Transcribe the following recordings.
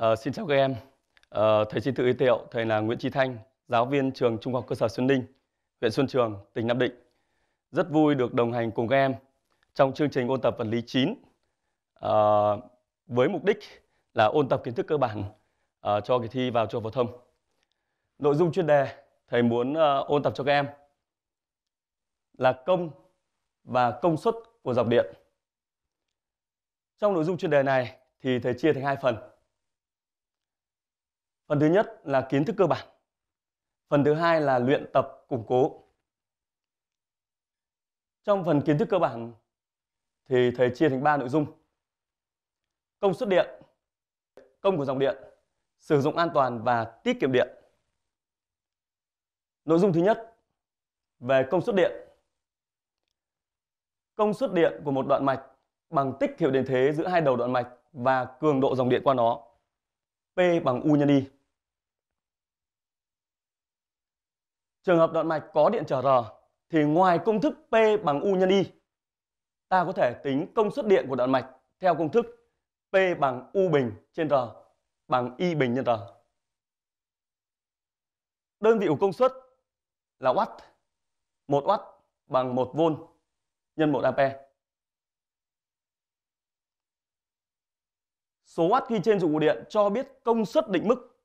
Uh, xin chào các em. Uh, thầy xin tự giới thiệu, thầy là Nguyễn Trí Thanh, giáo viên trường Trung học cơ sở Xuân Ninh, huyện Xuân Trường, tỉnh Nam Định. Rất vui được đồng hành cùng các em trong chương trình ôn tập vật lý 9 uh, ờ, với mục đích là ôn tập kiến thức cơ bản uh, cho kỳ thi vào trường phổ thông. Nội dung chuyên đề thầy muốn uh, ôn tập cho các em là công và công suất của dòng điện. Trong nội dung chuyên đề này thì thầy chia thành hai phần Phần thứ nhất là kiến thức cơ bản. Phần thứ hai là luyện tập củng cố. Trong phần kiến thức cơ bản thì thầy chia thành 3 nội dung. Công suất điện, công của dòng điện, sử dụng an toàn và tiết kiệm điện. Nội dung thứ nhất về công suất điện. Công suất điện của một đoạn mạch bằng tích hiệu điện thế giữa hai đầu đoạn mạch và cường độ dòng điện qua nó P bằng U nhân I. trường hợp đoạn mạch có điện trở R thì ngoài công thức P bằng U nhân I, ta có thể tính công suất điện của đoạn mạch theo công thức P bằng U bình trên R bằng I bình nhân R. Đơn vị của công suất là Watt. 1 Watt bằng 1 V nhân 1 A. Số Watt ghi trên dụng cụ điện cho biết công suất định mức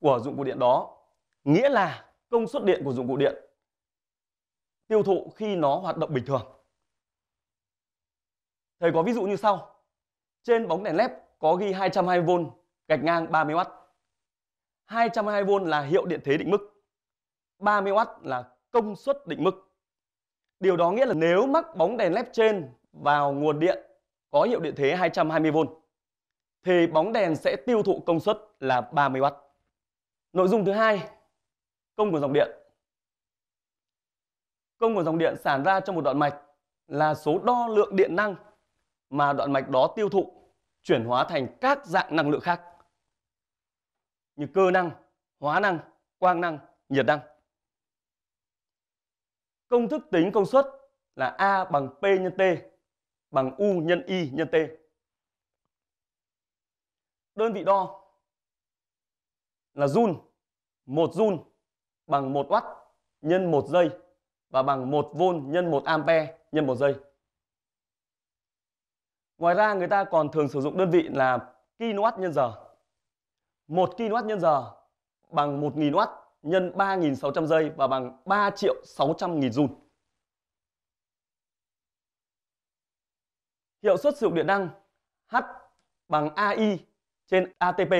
của dụng cụ điện đó, nghĩa là công suất điện của dụng cụ điện tiêu thụ khi nó hoạt động bình thường. Thầy có ví dụ như sau. Trên bóng đèn led có ghi 220V gạch ngang 30W. 220V là hiệu điện thế định mức. 30W là công suất định mức. Điều đó nghĩa là nếu mắc bóng đèn led trên vào nguồn điện có hiệu điện thế 220V thì bóng đèn sẽ tiêu thụ công suất là 30W. Nội dung thứ hai công của dòng điện công của dòng điện sản ra trong một đoạn mạch là số đo lượng điện năng mà đoạn mạch đó tiêu thụ chuyển hóa thành các dạng năng lượng khác như cơ năng, hóa năng, quang năng, nhiệt năng. Công thức tính công suất là A bằng P nhân T bằng U nhân I nhân T. Đơn vị đo là joule, 1 joule bằng 1W nhân 1 giây và bằng 1V nhân 1 ampe nhân 1 giây. Ngoài ra người ta còn thường sử dụng đơn vị là kW nhân giờ. 1 kW nhân giờ bằng 1000W nhân 3600 giây và bằng 3 triệu 600 nghìn joule. Hiệu suất sử dụng điện năng H bằng AI trên ATP.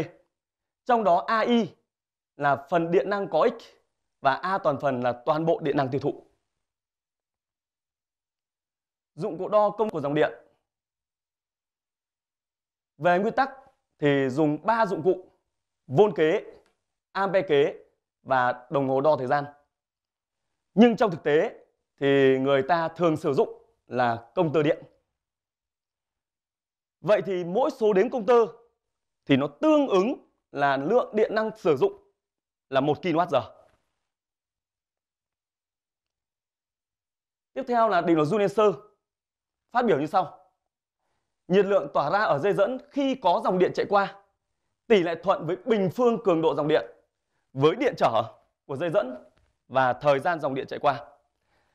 Trong đó AI là phần điện năng có ích và A toàn phần là toàn bộ điện năng tiêu thụ. Dụng cụ đo công của dòng điện. Về nguyên tắc thì dùng 3 dụng cụ: vôn kế, ampe kế và đồng hồ đo thời gian. Nhưng trong thực tế thì người ta thường sử dụng là công tơ điện. Vậy thì mỗi số đếm công tơ thì nó tương ứng là lượng điện năng sử dụng là 1 kWh. Tiếp theo là định luật Junior phát biểu như sau. Nhiệt lượng tỏa ra ở dây dẫn khi có dòng điện chạy qua tỷ lệ thuận với bình phương cường độ dòng điện với điện trở của dây dẫn và thời gian dòng điện chạy qua.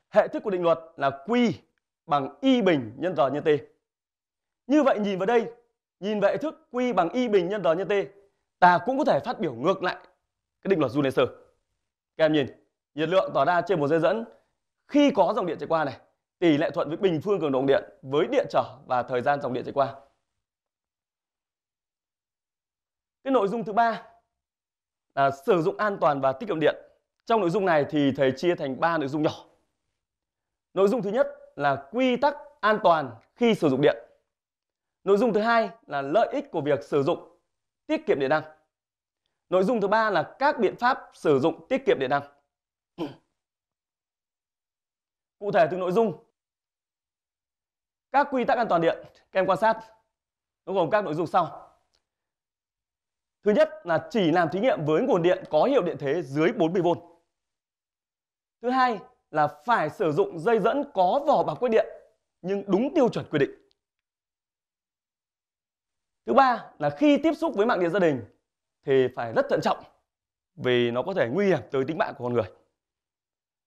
Hệ thức của định luật là Q bằng Y bình nhân R nhân T. Như vậy nhìn vào đây, nhìn về hệ thức Q bằng Y bình nhân R nhân T, ta cũng có thể phát biểu ngược lại cái định luật Junior. Các em nhìn, nhiệt lượng tỏa ra trên một dây dẫn khi có dòng điện chạy qua này tỷ lệ thuận với bình phương cường độ điện với điện trở và thời gian dòng điện chạy qua cái nội dung thứ ba là sử dụng an toàn và tiết kiệm điện trong nội dung này thì thầy chia thành 3 nội dung nhỏ nội dung thứ nhất là quy tắc an toàn khi sử dụng điện nội dung thứ hai là lợi ích của việc sử dụng tiết kiệm điện năng nội dung thứ ba là các biện pháp sử dụng tiết kiệm điện năng cụ thể từng nội dung các quy tắc an toàn điện các em quan sát nó gồm các nội dung sau thứ nhất là chỉ làm thí nghiệm với nguồn điện có hiệu điện thế dưới 40V thứ hai là phải sử dụng dây dẫn có vỏ bằng quyết điện nhưng đúng tiêu chuẩn quy định thứ ba là khi tiếp xúc với mạng điện gia đình thì phải rất thận trọng vì nó có thể nguy hiểm tới tính mạng của con người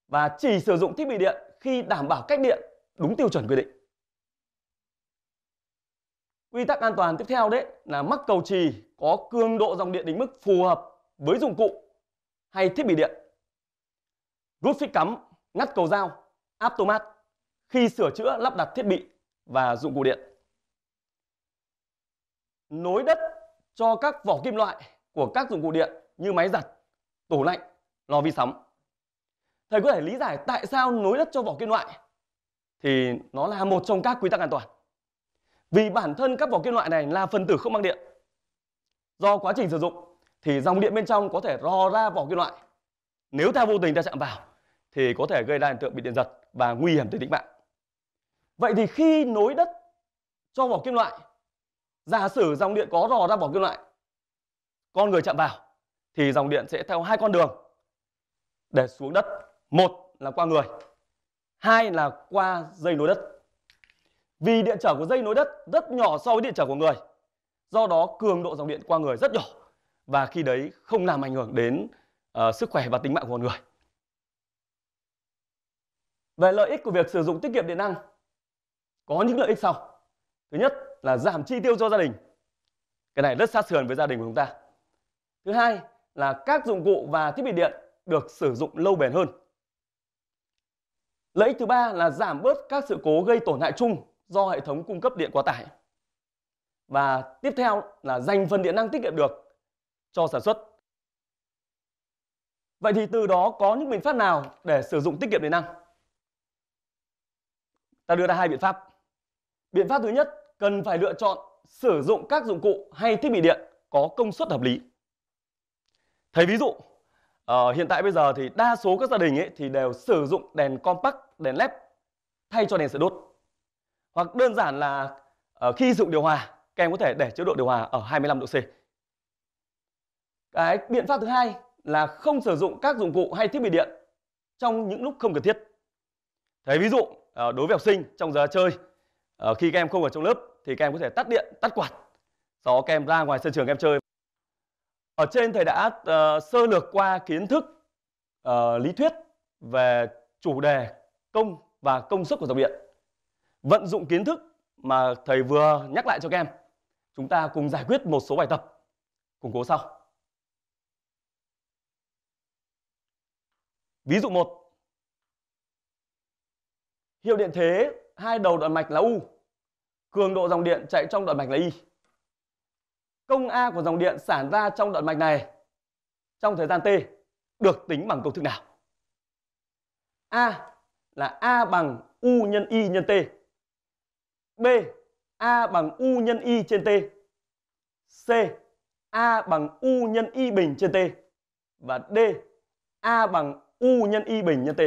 và chỉ sử dụng thiết bị điện khi đảm bảo cách điện đúng tiêu chuẩn quy định. Quy tắc an toàn tiếp theo đấy là mắc cầu trì có cường độ dòng điện định mức phù hợp với dụng cụ hay thiết bị điện. Rút phích cắm, ngắt cầu dao, áp mát khi sửa chữa lắp đặt thiết bị và dụng cụ điện. Nối đất cho các vỏ kim loại của các dụng cụ điện như máy giặt, tủ lạnh, lò vi sóng thầy có thể lý giải tại sao nối đất cho vỏ kim loại thì nó là một trong các quy tắc an toàn. Vì bản thân các vỏ kim loại này là phần tử không mang điện. Do quá trình sử dụng thì dòng điện bên trong có thể rò ra vỏ kim loại. Nếu ta vô tình ta chạm vào thì có thể gây ra hiện tượng bị điện giật và nguy hiểm tới tính mạng. Vậy thì khi nối đất cho vỏ kim loại, giả sử dòng điện có rò ra vỏ kim loại, con người chạm vào thì dòng điện sẽ theo hai con đường để xuống đất một là qua người hai là qua dây nối đất vì điện trở của dây nối đất rất nhỏ so với điện trở của người do đó cường độ dòng điện qua người rất nhỏ và khi đấy không làm ảnh hưởng đến uh, sức khỏe và tính mạng của người về lợi ích của việc sử dụng tiết kiệm điện năng có những lợi ích sau thứ nhất là giảm chi tiêu cho gia đình cái này rất sát sườn với gia đình của chúng ta thứ hai là các dụng cụ và thiết bị điện được sử dụng lâu bền hơn Lợi ích thứ ba là giảm bớt các sự cố gây tổn hại chung do hệ thống cung cấp điện quá tải. Và tiếp theo là dành phần điện năng tiết kiệm được cho sản xuất. Vậy thì từ đó có những biện pháp nào để sử dụng tiết kiệm điện năng? Ta đưa ra hai biện pháp. Biện pháp thứ nhất cần phải lựa chọn sử dụng các dụng cụ hay thiết bị điện có công suất hợp lý. Thấy ví dụ, Ờ, hiện tại bây giờ thì đa số các gia đình ấy thì đều sử dụng đèn compact, đèn led thay cho đèn sợi đốt. Hoặc đơn giản là uh, khi dụng điều hòa, các em có thể để chế độ điều hòa ở 25 độ C. Cái biện pháp thứ hai là không sử dụng các dụng cụ hay thiết bị điện trong những lúc không cần thiết. Thế ví dụ ờ, đối với học sinh trong giờ chơi, ờ, khi các em không ở trong lớp thì các em có thể tắt điện, tắt quạt. Sau đó các em ra ngoài sân trường các em chơi ở trên thầy đã uh, sơ lược qua kiến thức uh, lý thuyết về chủ đề công và công suất của dòng điện. Vận dụng kiến thức mà thầy vừa nhắc lại cho các em. Chúng ta cùng giải quyết một số bài tập củng cố sau. Ví dụ 1. Hiệu điện thế hai đầu đoạn mạch là U. Cường độ dòng điện chạy trong đoạn mạch là Y công A của dòng điện sản ra trong đoạn mạch này trong thời gian T được tính bằng công thức nào? A là A bằng U nhân Y nhân T. B A bằng U nhân Y trên T. C A bằng U nhân Y bình trên T. Và D A bằng U nhân Y bình nhân T.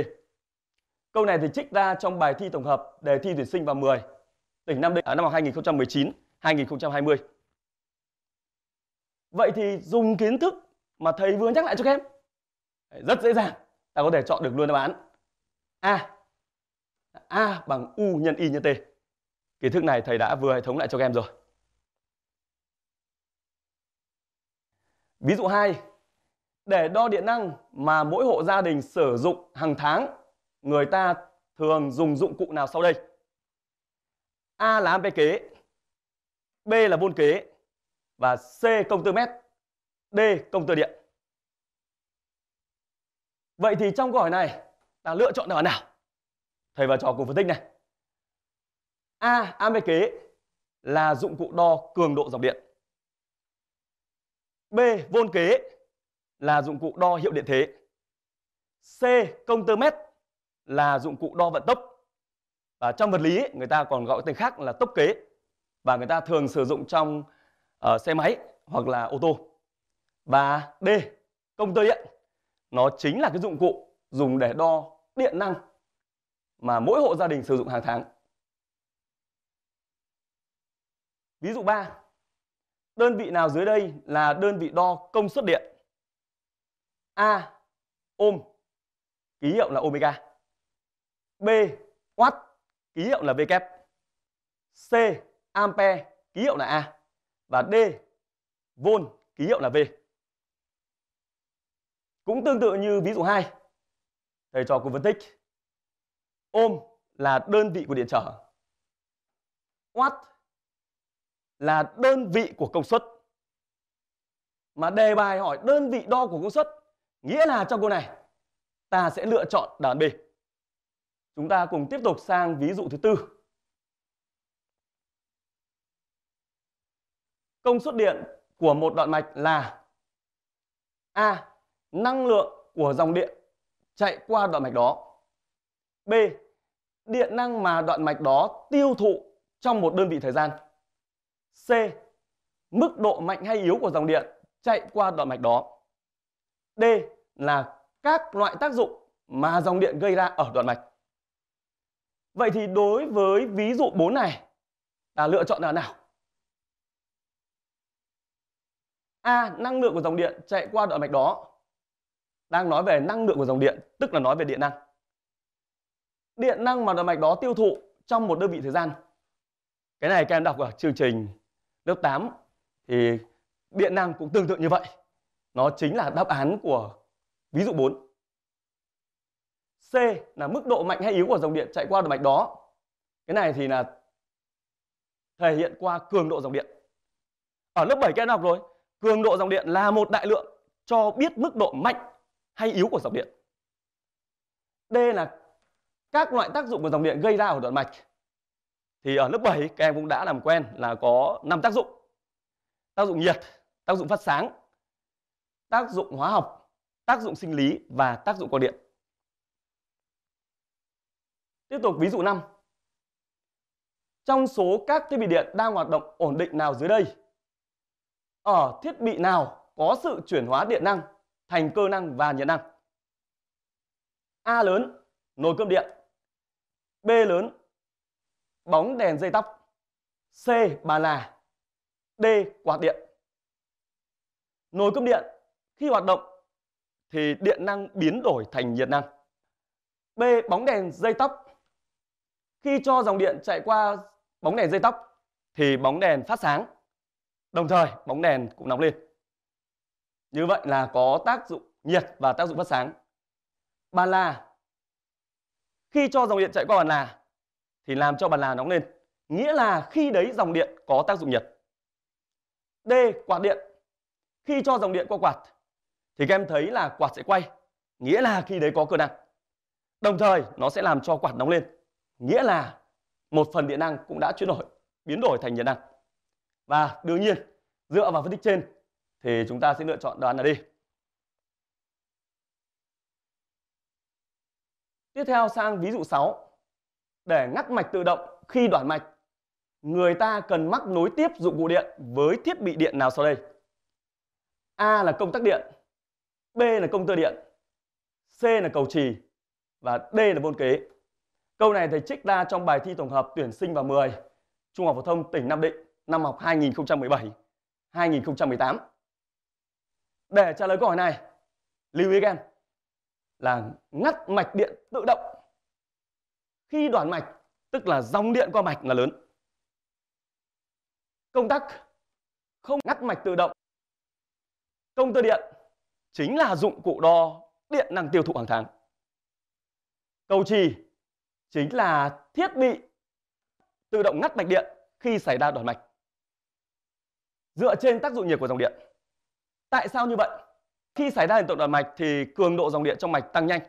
Câu này thì trích ra trong bài thi tổng hợp đề thi tuyển sinh vào 10 tỉnh Nam Định ở năm học 2019 2020 vậy thì dùng kiến thức mà thầy vừa nhắc lại cho các em rất dễ dàng ta có thể chọn được luôn đáp án a a bằng u nhân y nhân t kiến thức này thầy đã vừa hệ thống lại cho các em rồi ví dụ 2 để đo điện năng mà mỗi hộ gia đình sử dụng hàng tháng người ta thường dùng dụng cụ nào sau đây a là ampe kế b là vôn kế và C công tơ mét, D công tơ điện. Vậy thì trong câu hỏi này ta lựa chọn đáp án nào? Thầy và trò cùng phân tích này. A. Am kế là dụng cụ đo cường độ dòng điện. B. Vôn kế là dụng cụ đo hiệu điện thế. C. Công tơ mét là dụng cụ đo vận tốc. Và trong vật lý người ta còn gọi tên khác là tốc kế và người ta thường sử dụng trong ở ờ, xe máy hoặc là ô tô và D công tơ điện nó chính là cái dụng cụ dùng để đo điện năng mà mỗi hộ gia đình sử dụng hàng tháng ví dụ 3 đơn vị nào dưới đây là đơn vị đo công suất điện A ôm ký hiệu là omega B watt ký hiệu là W C ampere ký hiệu là A và D vôn ký hiệu là V. Cũng tương tự như ví dụ 2, thầy trò cùng phân tích. Ôm là đơn vị của điện trở. Watt là đơn vị của công suất. Mà đề bài hỏi đơn vị đo của công suất, nghĩa là trong câu này ta sẽ lựa chọn đáp án B. Chúng ta cùng tiếp tục sang ví dụ thứ tư. công suất điện của một đoạn mạch là A. Năng lượng của dòng điện chạy qua đoạn mạch đó. B. Điện năng mà đoạn mạch đó tiêu thụ trong một đơn vị thời gian. C. Mức độ mạnh hay yếu của dòng điện chạy qua đoạn mạch đó. D là các loại tác dụng mà dòng điện gây ra ở đoạn mạch. Vậy thì đối với ví dụ 4 này, là lựa chọn nào nào? a năng lượng của dòng điện chạy qua đoạn mạch đó đang nói về năng lượng của dòng điện tức là nói về điện năng điện năng mà đoạn mạch đó tiêu thụ trong một đơn vị thời gian cái này các em đọc ở chương trình lớp 8 thì điện năng cũng tương tự như vậy nó chính là đáp án của ví dụ 4 C là mức độ mạnh hay yếu của dòng điện chạy qua đoạn mạch đó cái này thì là thể hiện qua cường độ dòng điện ở lớp 7 các em học rồi cường độ dòng điện là một đại lượng cho biết mức độ mạnh hay yếu của dòng điện. D là các loại tác dụng của dòng điện gây ra ở đoạn mạch. Thì ở lớp 7 các em cũng đã làm quen là có 5 tác dụng. Tác dụng nhiệt, tác dụng phát sáng, tác dụng hóa học, tác dụng sinh lý và tác dụng quang điện. Tiếp tục ví dụ 5. Trong số các thiết bị điện đang hoạt động ổn định nào dưới đây ở ờ, thiết bị nào có sự chuyển hóa điện năng thành cơ năng và nhiệt năng? A lớn, nồi cơm điện. B lớn, bóng đèn dây tóc. C, bàn là. D, quạt điện. Nồi cơm điện khi hoạt động thì điện năng biến đổi thành nhiệt năng. B, bóng đèn dây tóc. Khi cho dòng điện chạy qua bóng đèn dây tóc thì bóng đèn phát sáng. Đồng thời bóng đèn cũng nóng lên. Như vậy là có tác dụng nhiệt và tác dụng phát sáng. Bàn là khi cho dòng điện chạy qua bàn là thì làm cho bàn là nóng lên. Nghĩa là khi đấy dòng điện có tác dụng nhiệt. D. Quạt điện. Khi cho dòng điện qua quạt thì các em thấy là quạt sẽ quay. Nghĩa là khi đấy có cơ năng. Đồng thời nó sẽ làm cho quạt nóng lên. Nghĩa là một phần điện năng cũng đã chuyển đổi, biến đổi thành nhiệt năng và đương nhiên dựa vào phân tích trên thì chúng ta sẽ lựa chọn đoán là đi Tiếp theo sang ví dụ 6. Để ngắt mạch tự động khi đoạn mạch, người ta cần mắc nối tiếp dụng cụ điện với thiết bị điện nào sau đây? A là công tắc điện, B là công tơ điện, C là cầu trì và D là vôn kế. Câu này thầy trích ra trong bài thi tổng hợp tuyển sinh vào 10 Trung học phổ thông tỉnh Nam Định năm học 2017 2018. Để trả lời câu hỏi này, lưu ý các em là ngắt mạch điện tự động khi đoạn mạch tức là dòng điện qua mạch là lớn. Công tắc không ngắt mạch tự động. Công tơ điện chính là dụng cụ đo điện năng tiêu thụ hàng tháng. Cầu trì chính là thiết bị tự động ngắt mạch điện khi xảy ra đoạn mạch dựa trên tác dụng nhiệt của dòng điện. Tại sao như vậy? Khi xảy ra hiện tượng đoạn mạch thì cường độ dòng điện trong mạch tăng nhanh.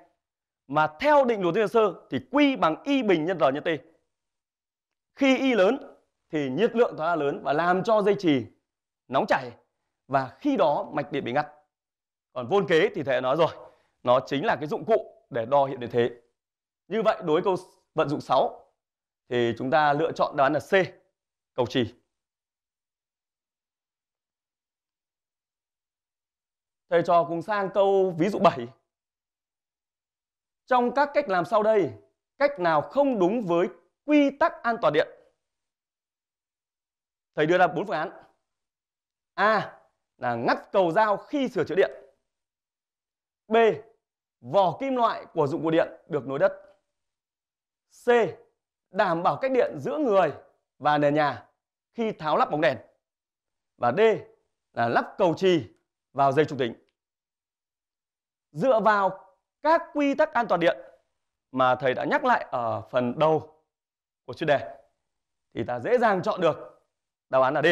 Mà theo định luật Liên sơ thì Q bằng Y bình nhân R nhân T. Khi Y lớn thì nhiệt lượng tỏa ra lớn và làm cho dây chì nóng chảy và khi đó mạch điện bị ngắt. Còn vôn kế thì thầy nói rồi, nó chính là cái dụng cụ để đo hiện điện thế. Như vậy đối với câu vận dụng 6 thì chúng ta lựa chọn đáp án là C, cầu trì. Thầy trò cùng sang câu ví dụ 7. Trong các cách làm sau đây, cách nào không đúng với quy tắc an toàn điện? Thầy đưa ra bốn phương án. A là ngắt cầu dao khi sửa chữa điện. B. Vỏ kim loại của dụng cụ điện được nối đất. C. Đảm bảo cách điện giữa người và nền nhà khi tháo lắp bóng đèn. Và D là lắp cầu trì vào dây trung tính. Dựa vào các quy tắc an toàn điện mà thầy đã nhắc lại ở phần đầu của chuyên đề thì ta dễ dàng chọn được đáp án là D.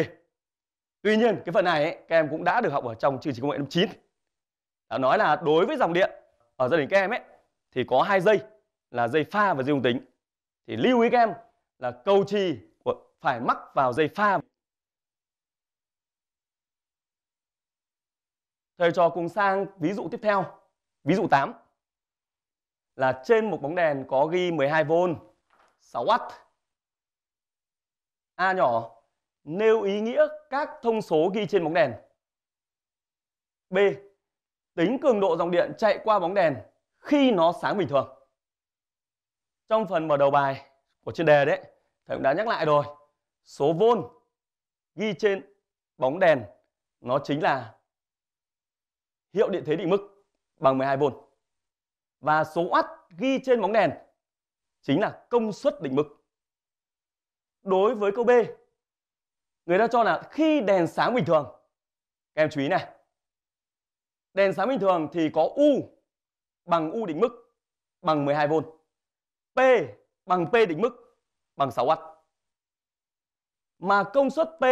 Tuy nhiên cái phần này ấy, các em cũng đã được học ở trong chương trình công nghệ năm 9 đã nói là đối với dòng điện ở gia đình các em ấy thì có hai dây là dây pha và dây trung tính thì lưu ý các em là cầu trì phải mắc vào dây pha Thầy trò cùng sang ví dụ tiếp theo. Ví dụ 8 là trên một bóng đèn có ghi 12V, 6W. A nhỏ, nêu ý nghĩa các thông số ghi trên bóng đèn. B, tính cường độ dòng điện chạy qua bóng đèn khi nó sáng bình thường. Trong phần mở đầu bài của chuyên đề đấy, thầy cũng đã nhắc lại rồi. Số vôn ghi trên bóng đèn nó chính là hiệu điện thế định mức bằng 12V. Và số watt ghi trên bóng đèn chính là công suất định mức. Đối với câu B, người ta cho là khi đèn sáng bình thường, các em chú ý này, đèn sáng bình thường thì có U bằng U định mức bằng 12V, P bằng P định mức bằng 6W. Mà công suất P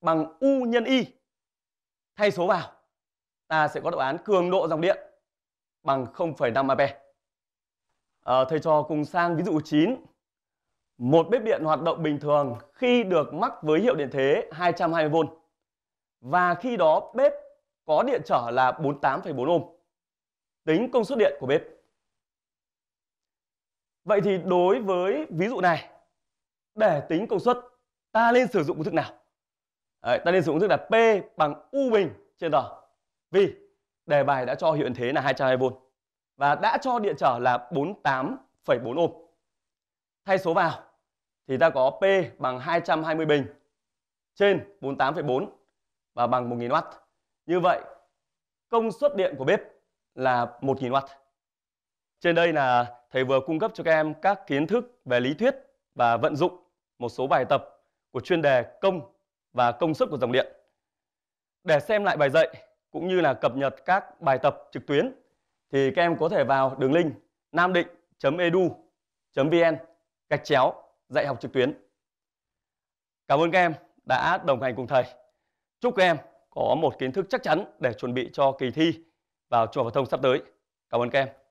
bằng U nhân Y thay số vào ta sẽ có đáp án cường độ dòng điện bằng 0,5 ampe. À, thầy trò cùng sang ví dụ 9. Một bếp điện hoạt động bình thường khi được mắc với hiệu điện thế 220V và khi đó bếp có điện trở là 48,4 ohm. Tính công suất điện của bếp. Vậy thì đối với ví dụ này để tính công suất ta nên sử dụng công thức nào? Đấy, ta nên sử dụng công thức là P bằng U bình trên R. Vì đề bài đã cho hiện thế là 220V và đã cho điện trở là 48,4 ohm. Thay số vào thì ta có P bằng 220 bình trên 48,4 và bằng 1000W. Như vậy công suất điện của bếp là 1000W. Trên đây là thầy vừa cung cấp cho các em các kiến thức về lý thuyết và vận dụng một số bài tập của chuyên đề công và công suất của dòng điện. Để xem lại bài dạy, cũng như là cập nhật các bài tập trực tuyến thì các em có thể vào đường link nam định edu vn gạch chéo dạy học trực tuyến. Cảm ơn các em đã đồng hành cùng thầy. Chúc các em có một kiến thức chắc chắn để chuẩn bị cho kỳ thi vào trung học phổ thông sắp tới. Cảm ơn các em.